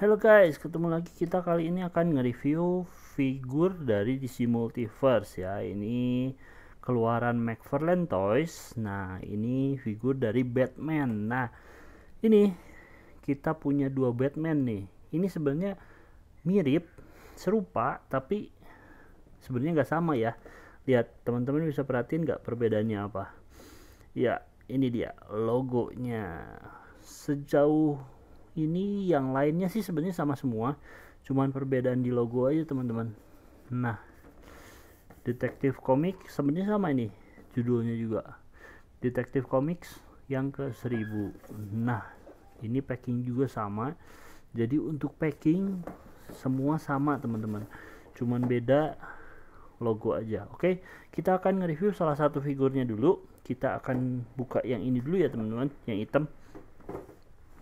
Halo guys, ketemu lagi kita kali ini akan nge-review figur dari DC Multiverse ya. Ini keluaran McFarlane Toys. Nah, ini figur dari Batman. Nah, ini kita punya dua Batman nih. Ini sebenarnya mirip, serupa, tapi sebenarnya nggak sama ya. Lihat, teman-teman bisa perhatiin nggak perbedaannya apa? Ya, ini dia logonya. Sejauh ini yang lainnya sih sebenarnya sama semua cuman perbedaan di logo aja teman-teman nah detektif komik sebenarnya sama ini judulnya juga detektif comics yang ke 1000 nah ini packing juga sama jadi untuk packing semua sama teman-teman cuman beda logo aja oke kita akan nge-review salah satu figurnya dulu kita akan buka yang ini dulu ya teman-teman yang hitam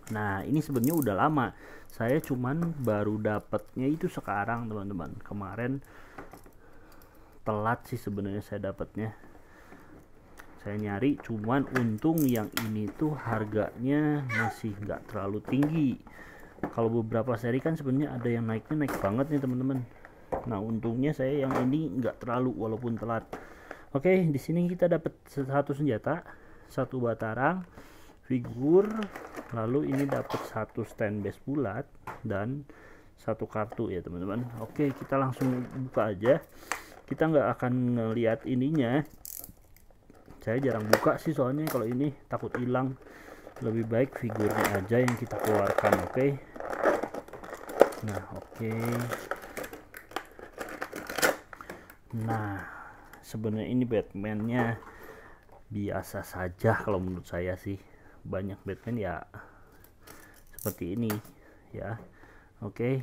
Nah, ini sebenarnya udah lama. Saya cuman baru dapatnya itu sekarang, teman-teman. Kemarin telat sih sebenarnya saya dapatnya. Saya nyari cuman untung yang ini tuh harganya masih nggak terlalu tinggi. Kalau beberapa seri kan sebenarnya ada yang naiknya naik banget nih, teman-teman. Nah, untungnya saya yang ini nggak terlalu walaupun telat. Oke, di sini kita dapat satu senjata, satu batarang, figur lalu ini dapat satu stand base bulat dan satu kartu ya teman-teman oke kita langsung buka aja kita nggak akan lihat ininya saya jarang buka sih soalnya kalau ini takut hilang lebih baik figurnya aja yang kita keluarkan oke okay? nah oke okay. nah sebenarnya ini Batman-nya biasa saja kalau menurut saya sih banyak Batman ya seperti ini ya oke okay.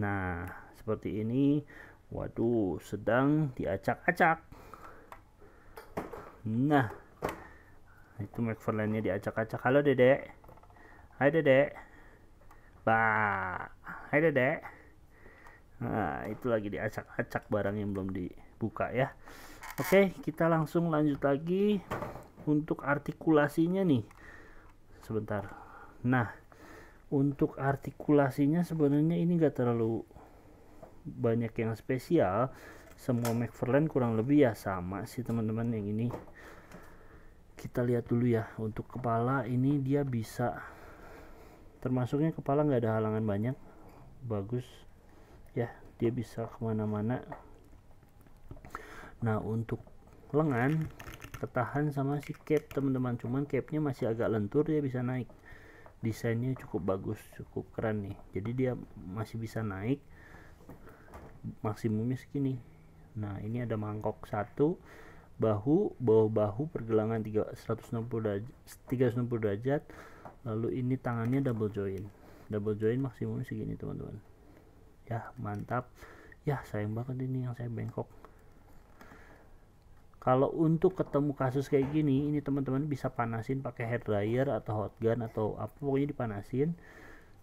nah seperti ini waduh sedang diacak-acak nah itu McFarlane nya diacak-acak halo dedek hai dedek bah hai dedek nah itu lagi diacak-acak barang yang belum dibuka ya oke kita langsung lanjut lagi untuk artikulasinya nih sebentar nah untuk artikulasinya sebenarnya ini enggak terlalu banyak yang spesial semua McFarlane kurang lebih ya sama sih teman-teman yang ini kita lihat dulu ya untuk kepala ini dia bisa termasuknya kepala nggak ada halangan banyak bagus ya dia bisa kemana-mana nah untuk lengan ketahan sama si cap teman-teman cuman capnya masih agak lentur dia bisa naik desainnya cukup bagus cukup keren nih jadi dia masih bisa naik maksimumnya segini nah ini ada mangkok satu bahu bawah bahu pergelangan 360 160 derajat 360 derajat lalu ini tangannya double join double join maksimum segini teman-teman ya mantap ya sayang banget ini yang saya bengkok kalau untuk ketemu kasus kayak gini ini teman-teman bisa panasin pakai hair dryer atau hot gun atau apa pokoknya dipanasin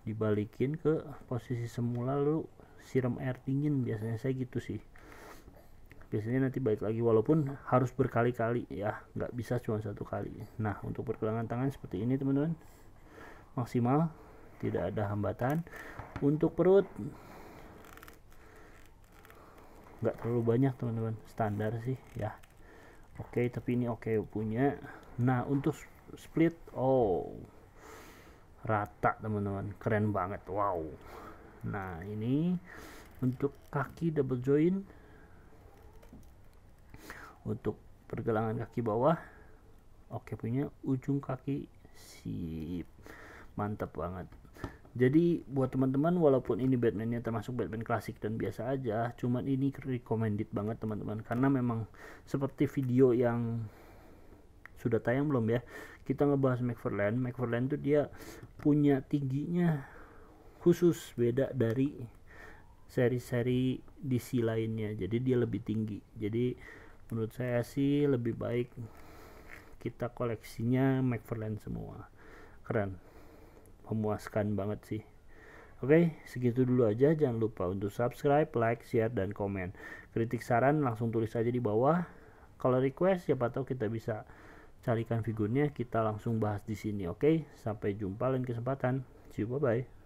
dibalikin ke posisi semula lu siram air dingin biasanya saya gitu sih biasanya nanti baik lagi walaupun harus berkali-kali ya nggak bisa cuma satu kali nah untuk pergelangan tangan seperti ini teman-teman maksimal tidak ada hambatan untuk perut nggak terlalu banyak teman-teman standar sih ya oke okay, tapi ini oke okay, punya nah untuk split oh rata teman-teman keren banget wow nah ini untuk kaki double join. untuk pergelangan kaki bawah oke okay, punya ujung kaki sip mantap banget jadi buat teman-teman walaupun ini Batman-nya termasuk Batman klasik dan biasa aja, cuman ini recommended banget teman-teman karena memang seperti video yang sudah tayang belum ya kita ngebahas McFarlane McFarlane tuh dia punya tingginya khusus beda dari seri-seri DC lainnya jadi dia lebih tinggi jadi menurut saya sih lebih baik kita koleksinya McFarlane semua keren memuaskan banget sih Oke, segitu dulu aja. Jangan lupa untuk subscribe, like, share, dan komen. Kritik saran langsung tulis aja di bawah. Kalau request, siapa tahu kita bisa carikan figurnya. Kita langsung bahas di sini. Oke, sampai jumpa lain kesempatan. See you, bye-bye.